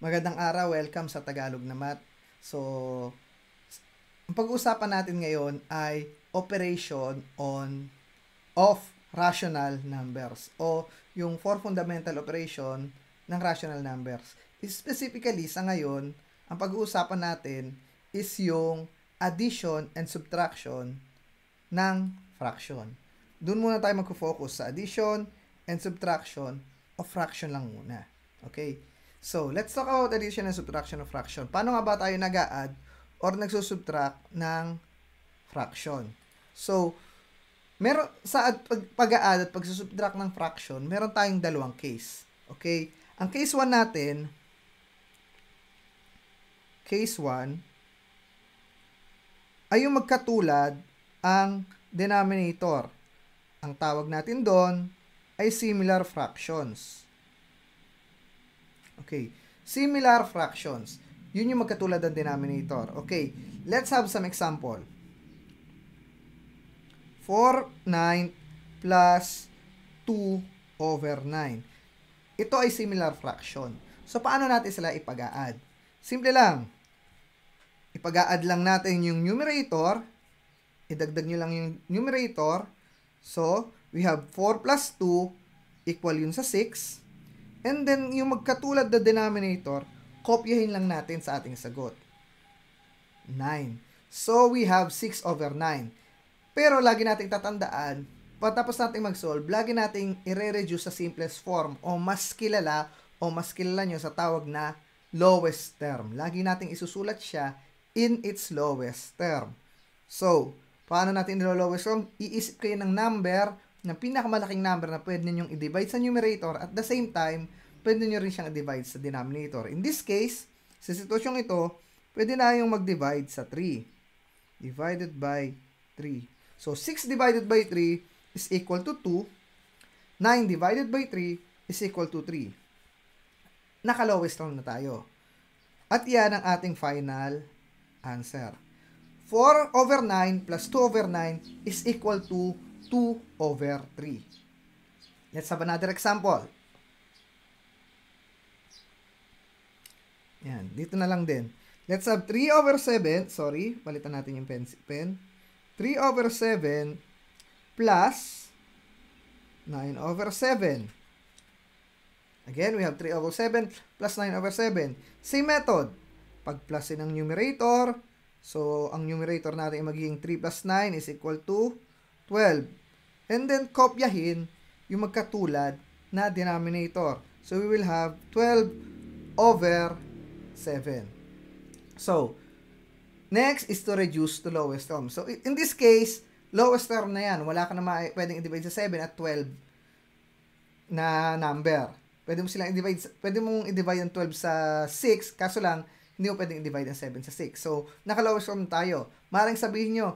Magandang araw, welcome sa Tagalog na Mat. So, ang pag-uusapan natin ngayon ay operation on of rational numbers o yung four fundamental operation ng rational numbers. Specifically, sa ngayon, ang pag-uusapan natin is yung addition and subtraction ng fraction. Doon muna tayo mag-focus sa addition and subtraction o fraction lang muna. Okay? So, let's talk about addition and subtraction of fraction. Paano nga ba tayo nag-add or nagsusubtract ng fraction? So, meron sa pag, pag-add at pagsusubtract ng fraction, meron tayong dalawang case. Okay? Ang case 1 natin, case 1, ay yung magkatulad ang denominator. Ang tawag natin doon ay similar fractions. Okay. Similar fractions. Yun yung magkatulad ng denominator. Okay. Let's have some example. 4, 9 plus 2 over 9. Ito ay similar fraction. So, paano natin sila ipag-a-add? Simple lang. Ipag-a-add lang natin yung numerator. Idagdag nyo lang yung numerator. So, we have 4 plus 2 equal yun sa 6 And then, yung magkatulad na denominator, kopyahin lang natin sa ating sagot. 9. So, we have 6 over 9. Pero, lagi nating tatandaan, patapos nating mag-solve, lagi nating i-reduce sa simplest form o mas kilala o mas kilala nyo sa tawag na lowest term. Lagi nating isusulat siya in its lowest term. So, paano natin ilo-lowest term? Iisip kayo ng number ng pinakamalaking number na pwede ninyong i-divide sa numerator at the same time, pwede nyo rin siyang i-divide sa denominator. In this case, sa sitwasyong ito, pwede na yung mag-divide sa 3. Divided by 3. So, 6 divided by 3 is equal to 2. 9 divided by 3 is equal to 3. Naka-lowest round na tayo. At yan ang ating final answer. 4 over 9 plus 2 over 9 is equal to 2 over 3. Let's have another example. Yan, dito na lang din. Let's have 3 over 7, sorry, palitan natin yung pen. pen. 3 over 7 plus 9 over 7. Again, we have 3 over 7 plus 9 over 7. Same method. Pag plusin ang numerator, so ang numerator natin ay magiging 3 plus 9 is equal to 12. And then kopyahin yung magkatulad na denominator. So we will have 12 over 7. So, next is to reduce to lowest term. So in this case, lowest term na yan. Wala ka na pwedeng i-divide sa 7 at 12 na number. Pwede mo silang i-divide, pwede mong i-divide ang 12 sa 6, kaso lang, hindi mo pwedeng i-divide ang 7 sa 6. So, naka-lowest form tayo. Maraming sabihin nyo,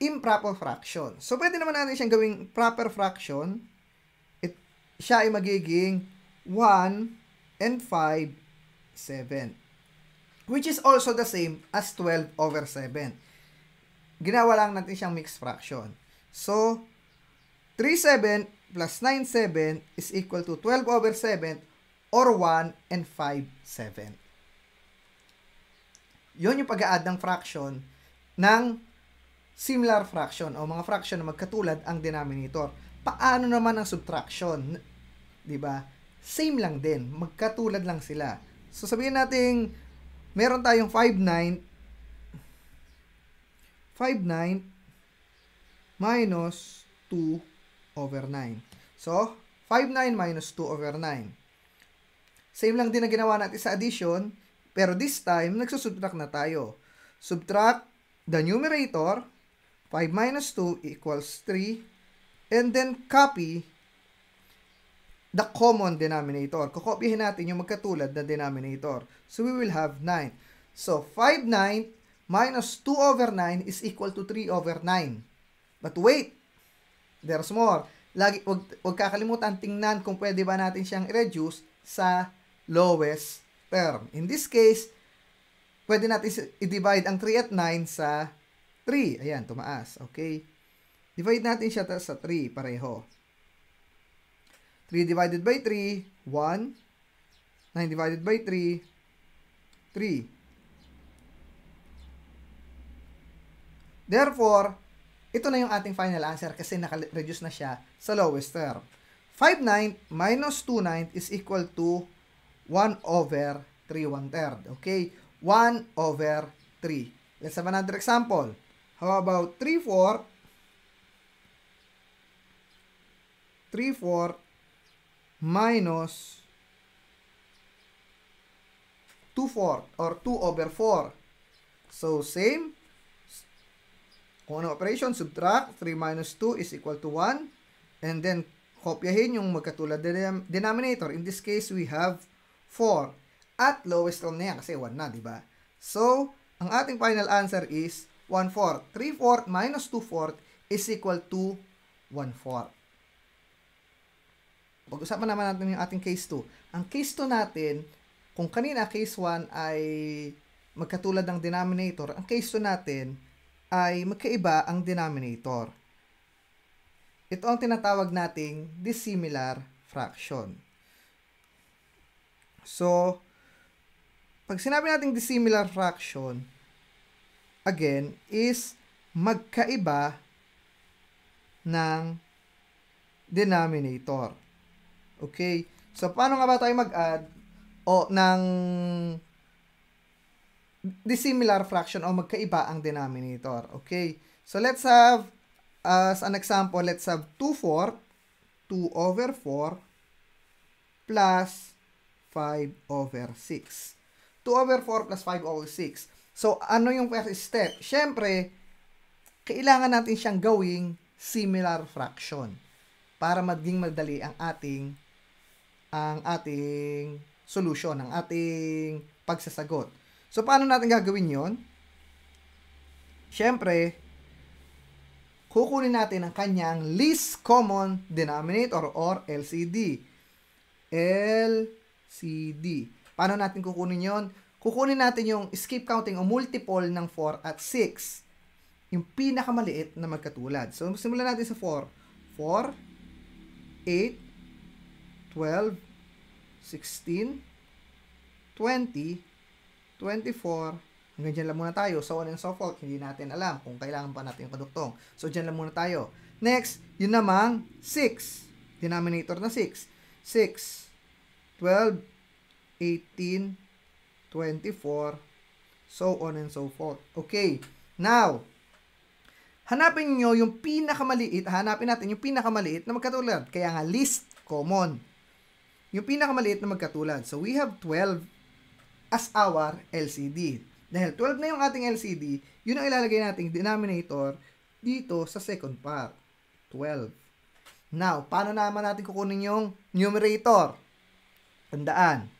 improper fraction. So, pwede naman natin siyang gawing proper fraction. It, siya ay magiging 1 and 5, 7. Which is also the same as 12 over 7. Ginawa lang natin siyang mixed fraction. So, 3, 7 plus 9, 7 is equal to 12 over 7 or 1 and 5, 7. Yun yung pag aadd ng fraction ng similar fraction o mga fraction na magkatulad ang denominator. Paano naman ang subtraction? 'Di ba? Same lang din, magkatulad lang sila. So sabihin nating meron tayong 59 59 minus 2 over 9. So, 59 minus 2 over 9. Same lang din ang ginawa natin sa addition, pero this time, nagsusubtract na tayo. Subtract the numerator 5 minus 2 equals 3. And then copy the common denominator. Kukopihin natin yung magkatulad na denominator. So, we will have 9. So, 5 9 minus 2 over 9 is equal to 3 over 9. But wait, there's more. Lagi, wag, wag kakalimutan tingnan kung pwede ba natin siyang reduce sa lowest term. In this case, pwede natin i-divide ang 3 at 9 sa 3. Ayan, tumaas. Okay. Divide natin siya sa 3, pareho. 3 divided by 3, 1. 9 divided by 3, 3. Therefore, ito na yung ating final answer kasi naka-reduce na siya sa lowest term. 5 9 minus 2 9 is equal to 1 over 3 1 third. Okay? 1 over 3. Let's have another example. How about 3, 4? 3, 4 minus 2, 4 or 2 over 4. So, same. One ano operation, subtract. 3 minus 2 is equal to 1. And then, kopyahin yung magkatulad na denominator. In this case, we have 4. At lowest term na yan kasi 1 na, di ba? So, ang ating final answer is 1/4. 3/4 minus 2/4 is equal to 1/4. Pag-usapan naman natin yung ating case 2. Ang case 2 natin, kung kanina case 1 ay magkatulad ng denominator, ang case 2 natin ay magkaiba ang denominator. Ito ang tinatawag nating dissimilar fraction. So, pag sinabi nating dissimilar fraction, again, is magkaiba ng denominator. Okay? So, paano nga ba tayo mag-add o ng dissimilar fraction o magkaiba ang denominator? Okay? So, let's have, as an example, let's have 2 fourth, 2 over 4, plus 5 over 6. 2 over 4 plus 5 over 6. So, ano yung first step? Siyempre, kailangan natin siyang gawing similar fraction para maging madali ang ating ang ating solution, ang ating pagsasagot. So, paano natin gagawin yon? Siyempre, kukunin natin ang kanyang least common denominator or LCD. LCD. Paano natin kukunin yon? kukunin natin yung skip counting o multiple ng 4 at 6. Yung pinakamaliit na magkatulad. So, simulan natin sa 4. 4, 8, 12, 16, 20, 24, hanggang dyan lang muna tayo. So on and so forth, hindi natin alam kung kailangan pa natin yung kaduktong. So dyan lang muna tayo. Next, yun namang 6. Denominator na 6. 6, 12, 18, 24, so on and so forth. Okay, now, hanapin nyo yung pinakamaliit, hanapin natin yung pinakamaliit na magkatulad. Kaya nga, least common. Yung pinakamaliit na magkatulad. So, we have 12 as our LCD. Dahil 12 na yung ating LCD, yun ang ilalagay nating denominator dito sa second part. 12. Now, paano naman natin kukunin yung numerator? Tandaan,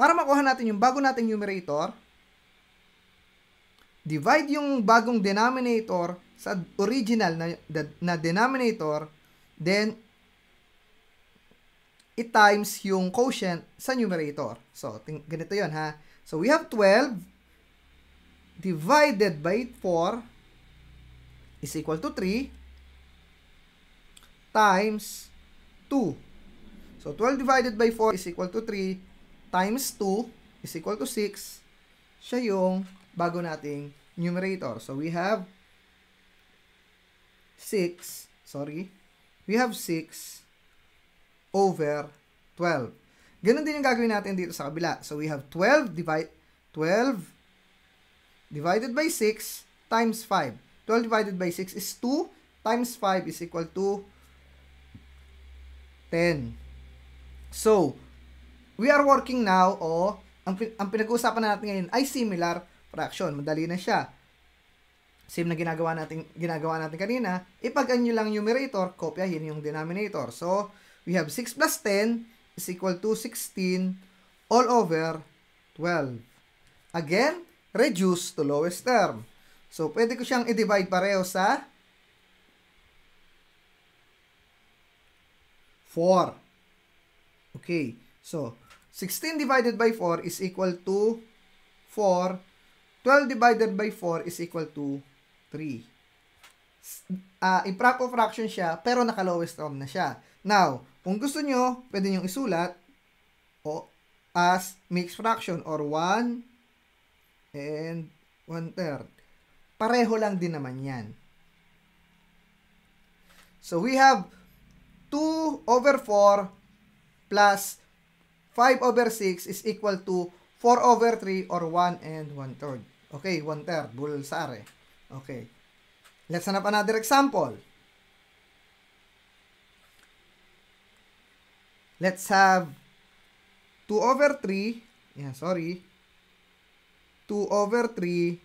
para makuha natin yung bago nating numerator, divide yung bagong denominator sa original na, na denominator, then i-times yung quotient sa numerator. So, ganito yon ha. So, we have 12 divided by 4 is equal to 3 times 2. So, 12 divided by 4 is equal to 3 times 2 is equal to 6, siya yung bago nating numerator. So, we have 6, sorry, we have 6 over 12. Ganun din yung gagawin natin dito sa kabila. So, we have 12 divide 12 divided by 6 times 5. 12 divided by 6 is 2 times 5 is equal to 10. So, we are working now o oh. ang, ang pinag-uusapan natin ngayon ay similar fraction. Madali na siya. Same na ginagawa natin, ginagawa natin kanina, ipag-an nyo lang numerator, kopyahin yung denominator. So, we have 6 plus 10 is equal to 16 all over 12. Again, reduce to lowest term. So, pwede ko siyang i-divide pareho sa 4. Okay. So, 16 divided by 4 is equal to 4. 12 divided by 4 is equal to 3. Uh, ah, improper fraction siya, pero naka-lowest term na siya. Now, kung gusto nyo, pwede nyo isulat o, as mixed fraction or 1 and 1 third. Pareho lang din naman yan. So, we have 2 over 4 plus 5 over 6 is equal to 4 over 3 or 1 and 1 third. Okay, 1 third. Bulol Okay. Let's hanap another example. Let's have 2 over 3. Yeah, sorry. 2 over 3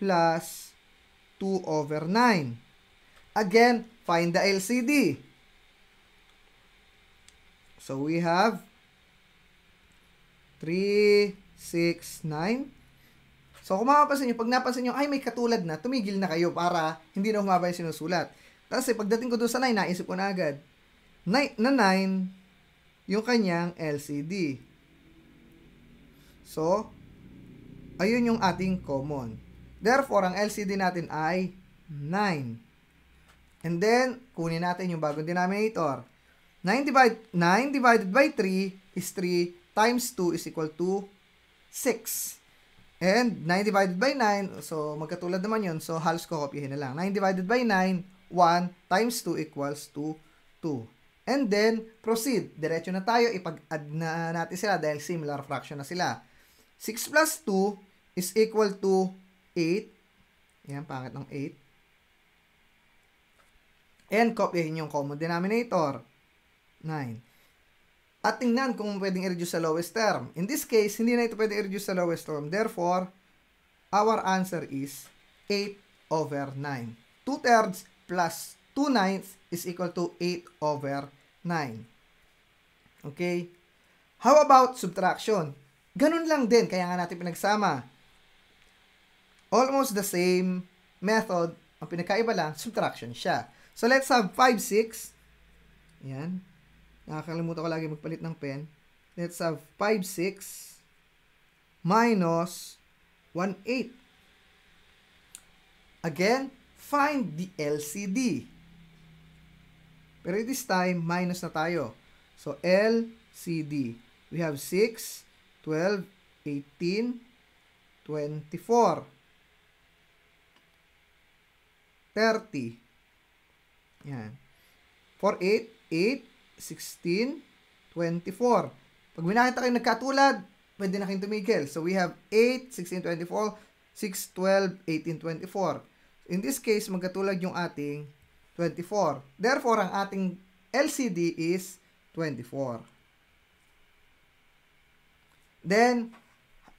plus 2 over 9. Again, find the LCD. So we have 3, So, kung mapapansin nyo, pag napansin nyo, ay, may katulad na, tumigil na kayo para hindi na humaba yung sinusulat. Kasi eh, pagdating ko doon sa 9, naisip ko na agad. Na, na 9, yung kanyang LCD. So, ayun yung ating common. Therefore, ang LCD natin ay 9. And then, kunin natin yung bagong denominator. 9 divide, 9 divided by 3 is 3 times 2 is equal to 6. And 9 divided by 9, so magkatulad naman yun, so halos kokopyahin na lang. 9 divided by 9, 1 times 2 equals to 2. And then, proceed. Diretso na tayo, ipag-add na natin sila dahil similar fraction na sila. 6 plus 2 is equal to 8. Yan, pangit ng 8. And copyahin yung common denominator. 9 at tingnan kung pwedeng i-reduce sa lowest term. In this case, hindi na ito pwedeng i-reduce sa lowest term. Therefore, our answer is 8 over 9. 2 thirds plus 2 ninths is equal to 8 over 9. Okay? How about subtraction? Ganun lang din, kaya nga natin pinagsama. Almost the same method. Ang pinakaiba lang, subtraction siya. So, let's have 5, 6. Ayan. Nakakalimutan ko lagi magpalit ng pen. Let's have 5, 6 minus 1, 8. Again, find the LCD. Pero this time, minus na tayo. So, LCD. We have 6, 12, 18, 24, 30. Yan. 4, 8, 8, 16, 24. Pag may nakita kayo nagkatulad, pwede na kayong tumigil. So, we have 8, 16, 24, 6, 12, 18, 24. In this case, magkatulad yung ating 24. Therefore, ang ating LCD is 24. Then,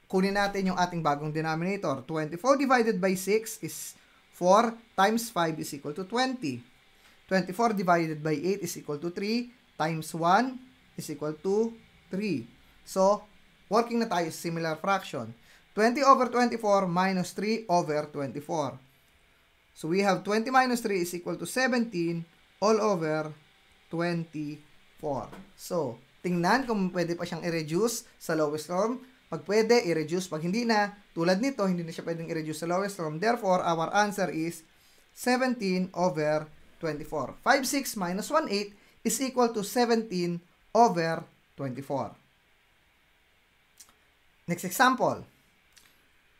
kunin natin yung ating bagong denominator. 24 divided by 6 is 4 times 5 is equal to 20. 24 divided by 8 is equal to 3 times 1 is equal to 3. So, working na tayo similar fraction. 20 over 24 minus 3 over 24. So, we have 20 minus 3 is equal to 17 all over 24. So, tingnan kung pwede pa siyang i-reduce sa lowest form. Pag pwede, i-reduce. Pag hindi na, tulad nito, hindi na siya pwedeng i-reduce sa lowest form. Therefore, our answer is 17 over 24. 5, 6 minus 1, 8 is equal to 17 over 24. Next example.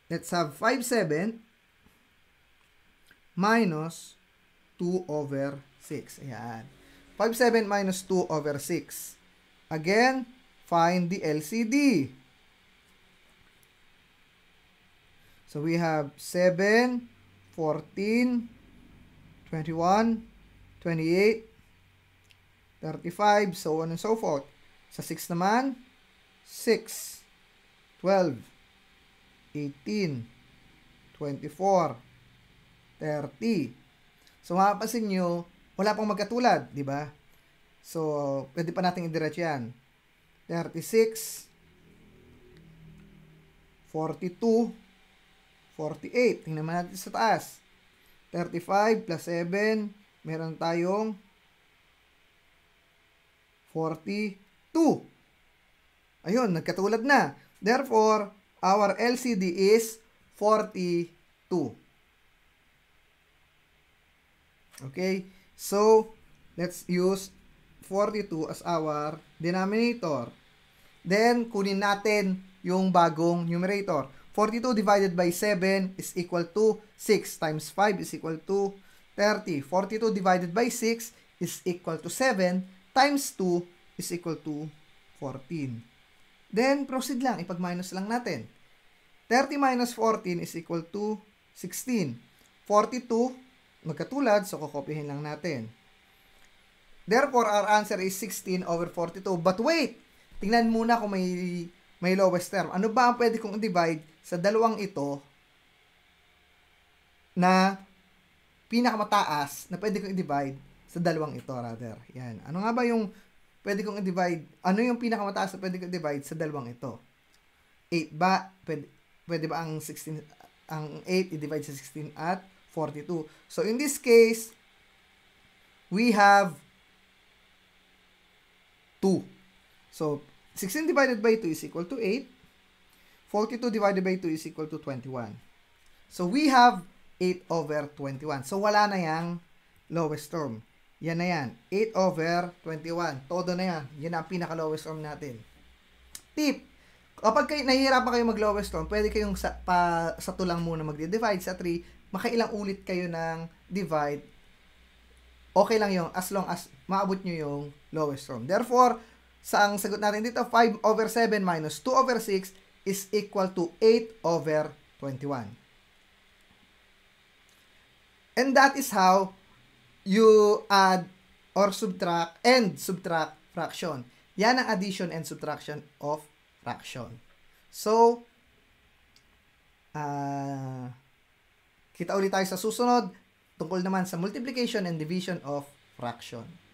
Let's have 5 7 minus 2 over 6. Ayan. 5 7 minus 2 over 6. Again, find the LCD. So we have 7, 14, 21, 28, 35, so on and so forth. Sa 6 naman, 6, 12, 18, 24, 30. So mapapansin nyo, wala pong magkatulad, di ba? So, pwede pa natin idiretso yan. 36, 42, 48. Tingnan naman natin sa taas. 35 plus 7, meron tayong 42. Ayun, nagkatulad na. Therefore, our LCD is 42. Okay? So, let's use 42 as our denominator. Then, kunin natin yung bagong numerator. 42 divided by 7 is equal to 6 times 5 is equal to 30. 42 divided by 6 is equal to 7 times 2 is equal to 14. Then, proceed lang. Ipag-minus lang natin. 30 minus 14 is equal to 16. 42, magkatulad, so kukopihin lang natin. Therefore, our answer is 16 over 42. But wait! Tingnan muna kung may, may lowest term. Ano ba ang pwede kong divide sa dalawang ito na pinakamataas na pwede kong i-divide sa dalawang ito rather. Yan. Ano nga ba yung pwede kong i-divide? Ano yung pinakamataas na pwede kong i divide sa dalawang ito? 8 ba? Pwede, pwede ba ang 16 ang 8 i-divide sa 16 at 42? So in this case, we have 2. So 16 divided by 2 is equal to 8. 42 divided by 2 is equal to 21. So we have 8 over 21. So wala na yang lowest term. Yan na yan. 8 over 21. Todo na yan. Yan ang pinaka-lowest form natin. Tip! Kapag kayo, nahihirapan kayo mag-lowest form, pwede kayong sa, pa, sa tulang muna mag-divide sa 3. Makailang ulit kayo ng divide. Okay lang yung as long as maabot nyo yung lowest form. Therefore, sa ang sagot natin dito, 5 over 7 minus 2 over 6 is equal to 8 over 21. And that is how you add or subtract and subtract fraction. Yan ang addition and subtraction of fraction. So, uh, kita ulit tayo sa susunod tungkol naman sa multiplication and division of fraction.